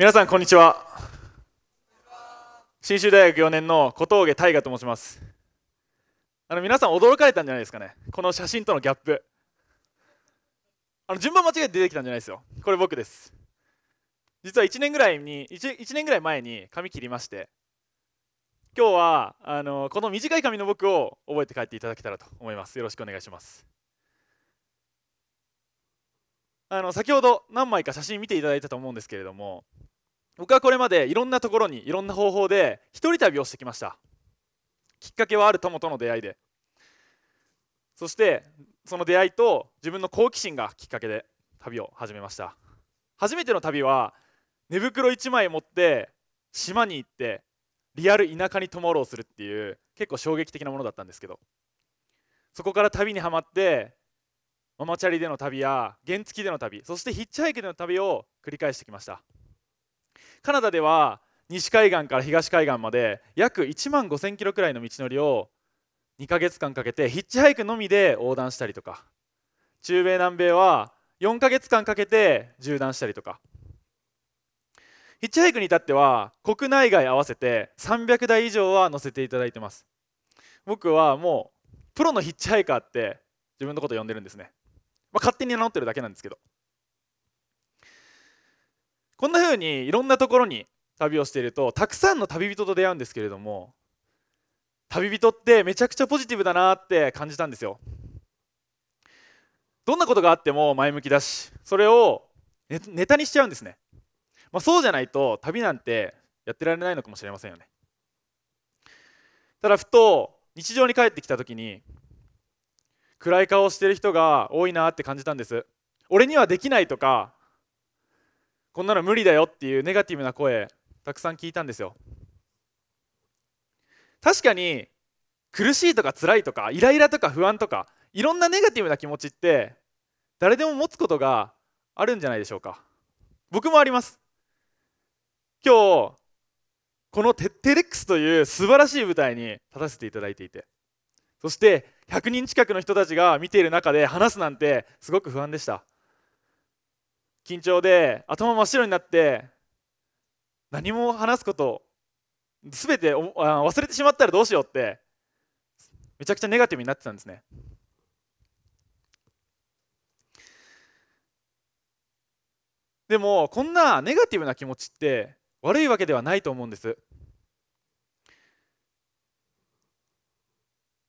皆さんこんにちは信州大学4年の小峠大我と申しますあの皆さん驚かれたんじゃないですかねこの写真とのギャップあの順番間違えて出てきたんじゃないですよこれ僕です実は1年ぐらいに 1, 1年ぐらい前に髪切りまして今日はあのこの短い髪の僕を覚えて帰っていただけたらと思いますよろしくお願いしますあの先ほど何枚か写真見ていただいたと思うんですけれども僕はこれまでいろんなところにいろんな方法で一人旅をしてきましたきっかけはある友との出会いでそしてその出会いと自分の好奇心がきっかけで旅を始めました初めての旅は寝袋1枚持って島に行ってリアル田舎に泊まろうするっていう結構衝撃的なものだったんですけどそこから旅にはまってママチャリでの旅や原付での旅そしてヒッチハイクでの旅を繰り返してきましたカナダでは西海岸から東海岸まで約1万5000キロくらいの道のりを2ヶ月間かけてヒッチハイクのみで横断したりとか中米南米は4ヶ月間かけて縦断したりとかヒッチハイクに至っては国内外合わせて300台以上は乗せていただいてます僕はもうプロのヒッチハイカーって自分のこと呼んでるんですね、まあ、勝手に名乗ってるだけなんですけどこんな風にいろんなところに旅をしているとたくさんの旅人と出会うんですけれども旅人ってめちゃくちゃポジティブだなって感じたんですよどんなことがあっても前向きだしそれをネタにしちゃうんですね、まあ、そうじゃないと旅なんてやってられないのかもしれませんよねただふと日常に帰ってきた時に暗い顔をしている人が多いなって感じたんです俺にはできないとかこんなの無理だよっていうネガティブな声たくさん聞いたんですよ確かに苦しいとか辛いとかイライラとか不安とかいろんなネガティブな気持ちって誰でも持つことがあるんじゃないでしょうか僕もあります今日このテテレックスという素晴らしい舞台に立たせていただいていてそして100人近くの人たちが見ている中で話すなんてすごく不安でした緊張で頭真っ白になって何も話すこと全て忘れてしまったらどうしようってめちゃくちゃネガティブになってたんですね。でもこんなネガティブな気持ちって悪いわけではないと思うんです。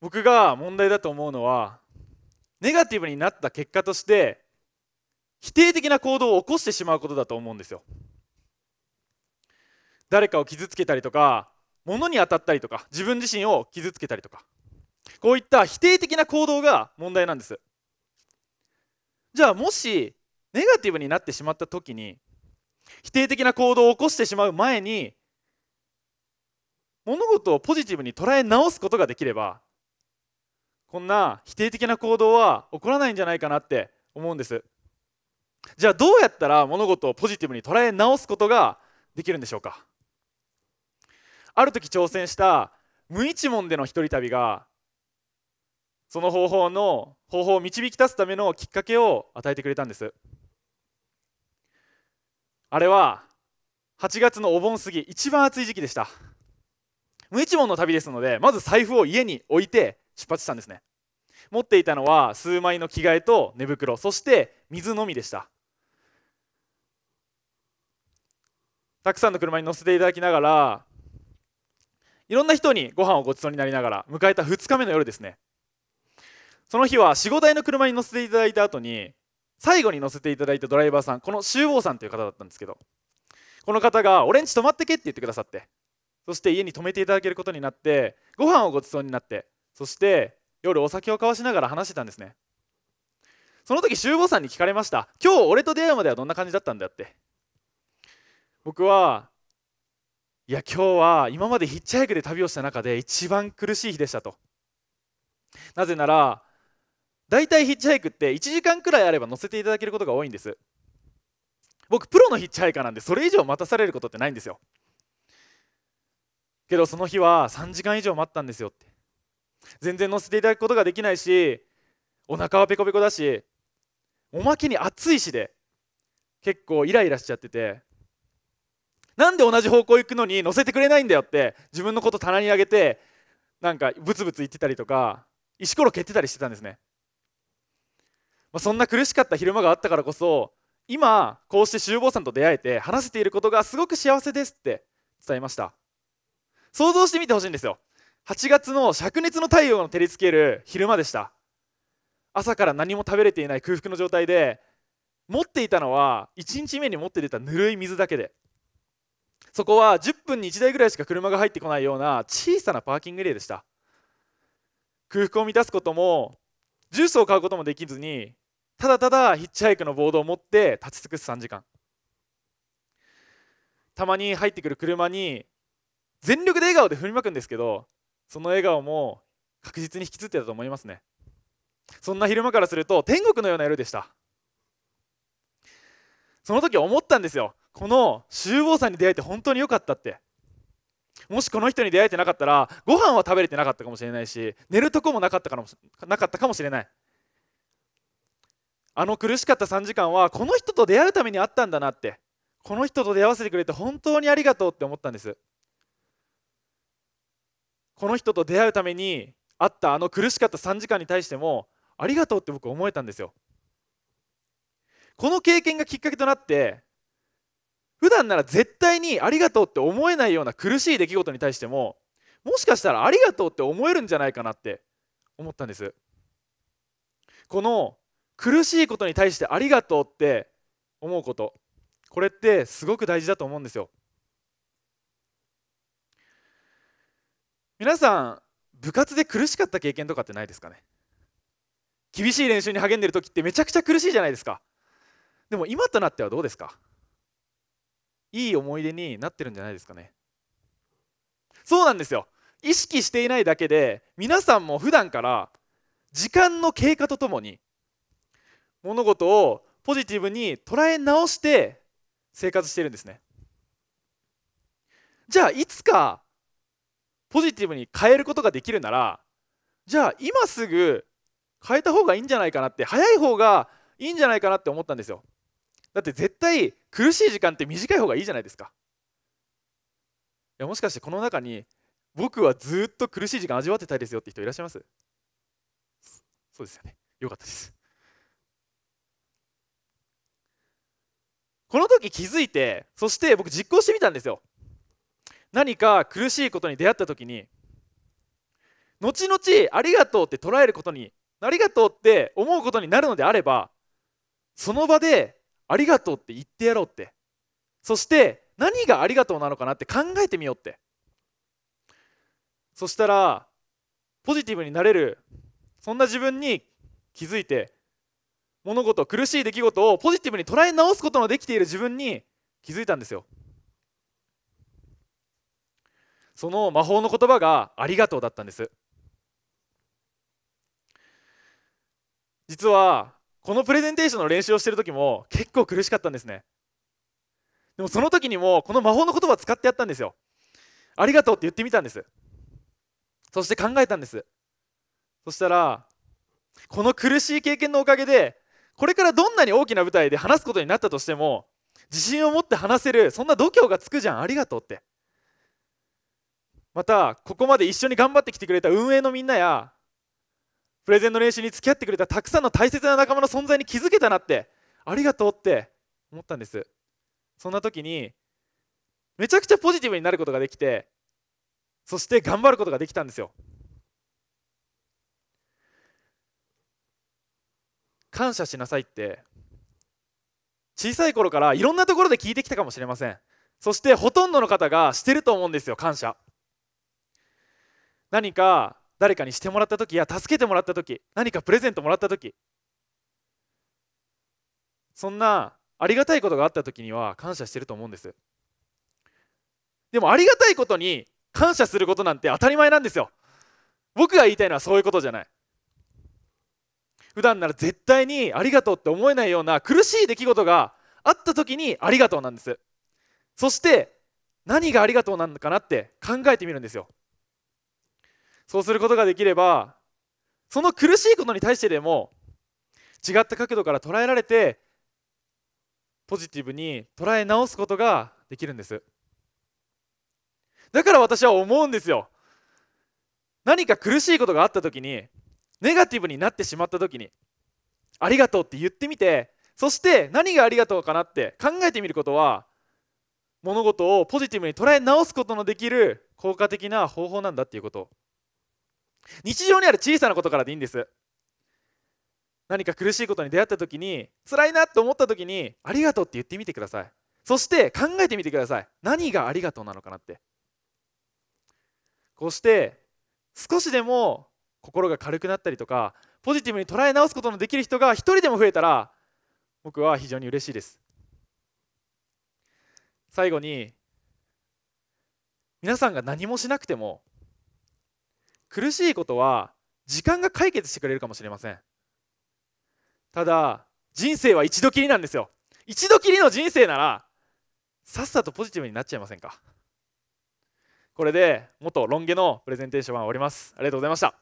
僕が問題だと思うのはネガティブになった結果として否定的な行動を起こしてしまうことだと思うんですよ誰かを傷つけたりとか物に当たったりとか自分自身を傷つけたりとかこういった否定的な行動が問題なんですじゃあもしネガティブになってしまった時に否定的な行動を起こしてしまう前に物事をポジティブに捉え直すことができればこんな否定的な行動は起こらないんじゃないかなって思うんですじゃあどうやったら物事をポジティブに捉え直すことができるんでしょうかある時挑戦した無一文での一人旅がその方法の方法を導き出すためのきっかけを与えてくれたんですあれは8月のお盆過ぎ一番暑い時期でした無一文の旅ですのでまず財布を家に置いて出発したんですね持っていたのは数枚の着替えと寝袋そして水のみでしたたくさんの車に乗せていただきながらいろんな人にご飯をごちそうになりながら迎えた2日目の夜ですねその日は45台の車に乗せていただいた後に最後に乗せていただいたドライバーさんこの周防さんという方だったんですけどこの方が「俺んち泊まってけ」って言ってくださってそして家に泊めていただけることになってご飯をごちそうになってそして夜お酒を交わしながら話してたんですねその時周防さんに聞かれました「今日俺と出会うまではどんな感じだったんだ?」って僕はいや今日は今までヒッチハイクで旅をした中で一番苦しい日でしたとなぜなら大体ヒッチハイクって1時間くらいあれば乗せていただけることが多いんです僕プロのヒッチハイカーなんでそれ以上待たされることってないんですよけどその日は3時間以上待ったんですよって全然乗せていただくことができないしお腹はペコペコだしおまけに暑いしで結構イライラしちゃっててなんで同じ方向行くのに乗せてくれないんだよって自分のこと棚に上げてなんかブツブツ言ってたりとか石ころ蹴ってたりしてたんですね、まあ、そんな苦しかった昼間があったからこそ今こうして厨房さんと出会えて話せていることがすごく幸せですって伝えました想像してみてほしいんですよ8月の灼熱の太陽の照りつける昼間でした朝から何も食べれていない空腹の状態で持っていたのは1日目に持って出たぬるい水だけでそこは10分に1台ぐらいしか車が入ってこないような小さなパーキングエリアでした空腹を満たすこともジュースを買うこともできずにただただヒッチハイクのボードを持って立ち尽くす3時間たまに入ってくる車に全力で笑顔で振りまくんですけどその笑顔も確実に引きつってたと思いますねそんな昼間からすると天国のような夜でしたその時思ったんですよこの集合さんに出会えて本当によかったってもしこの人に出会えてなかったらご飯は食べれてなかったかもしれないし寝るとこもなかったかもなかったかもしれないあの苦しかった3時間はこの人と出会うためにあったんだなってこの人と出会わせてくれて本当にありがとうって思ったんですこの人と出会うためにあったあの苦しかった3時間に対してもありがとうって僕思えたんですよこの経験がきっかけとなって普段なら絶対にありがとうって思えないような苦しい出来事に対してももしかしたらありがとうって思えるんじゃないかなって思ったんですこの苦しいことに対してありがとうって思うことこれってすごく大事だと思うんですよ皆さん部活で苦しかった経験とかってないですかね厳しい練習に励んでる時ってめちゃくちゃ苦しいじゃないですかでも今となってはどうですかいい思い出になってるんじゃないですかねそうなんですよ意識していないだけで皆さんも普段から時間の経過とともに物事をポジティブに捉え直して生活してるんですねじゃあいつかポジティブに変えることができるならじゃあ今すぐ変えた方がいいんじゃないかなって早い方がいいんじゃないかなって思ったんですよだって絶対苦しい時間って短い方がいいじゃないですかいやもしかしてこの中に僕はずっと苦しい時間味わってたいですよって人いらっしゃいますそうですよねよかったですこの時気づいてそして僕実行してみたんですよ何か苦しいことに出会った時に後々ありがとうって捉えることにありがとうって思うことになるのであればその場でありがとうって言ってやろうってそして何がありがとうなのかなって考えてみようってそしたらポジティブになれるそんな自分に気づいて物事苦しい出来事をポジティブに捉え直すことのできている自分に気づいたんですよその魔法の言葉が「ありがとう」だったんです実はこのプレゼンテーションの練習をしてる時も結構苦しかったんですねでもその時にもこの魔法の言葉を使ってやったんですよありがとうって言ってみたんですそして考えたんですそしたらこの苦しい経験のおかげでこれからどんなに大きな舞台で話すことになったとしても自信を持って話せるそんな度胸がつくじゃんありがとうってまたここまで一緒に頑張ってきてくれた運営のみんなやプレゼンの練習に付き合ってくれたたくさんの大切な仲間の存在に気づけたなってありがとうって思ったんですそんな時にめちゃくちゃポジティブになることができてそして頑張ることができたんですよ感謝しなさいって小さい頃からいろんなところで聞いてきたかもしれませんそしてほとんどの方がしてると思うんですよ感謝何か誰かにしてもらった時や助けてもらった時何かプレゼントもらった時そんなありがたいことがあった時には感謝してると思うんですでもありがたいことに感謝することなんて当たり前なんですよ僕が言いたいのはそういうことじゃない普段なら絶対にありがとうって思えないような苦しい出来事があった時にありがとうなんですそして何がありがとうなのかなって考えてみるんですよそうすることができればその苦しいことに対してでも違った角度から捉えられてポジティブに捉え直すことができるんですだから私は思うんですよ何か苦しいことがあった時にネガティブになってしまった時にありがとうって言ってみてそして何がありがとうかなって考えてみることは物事をポジティブに捉え直すことのできる効果的な方法なんだっていうこと日常にある小さなことからでいいんです何か苦しいことに出会った時に辛いなと思った時にありがとうって言ってみてくださいそして考えてみてください何がありがとうなのかなってこうして少しでも心が軽くなったりとかポジティブに捉え直すことのできる人が1人でも増えたら僕は非常に嬉しいです最後に皆さんが何もしなくても苦しいことは時間が解決してくれるかもしれませんただ人生は一度きりなんですよ一度きりの人生ならさっさとポジティブになっちゃいませんかこれで元ロン毛のプレゼンテーションは終わりますありがとうございました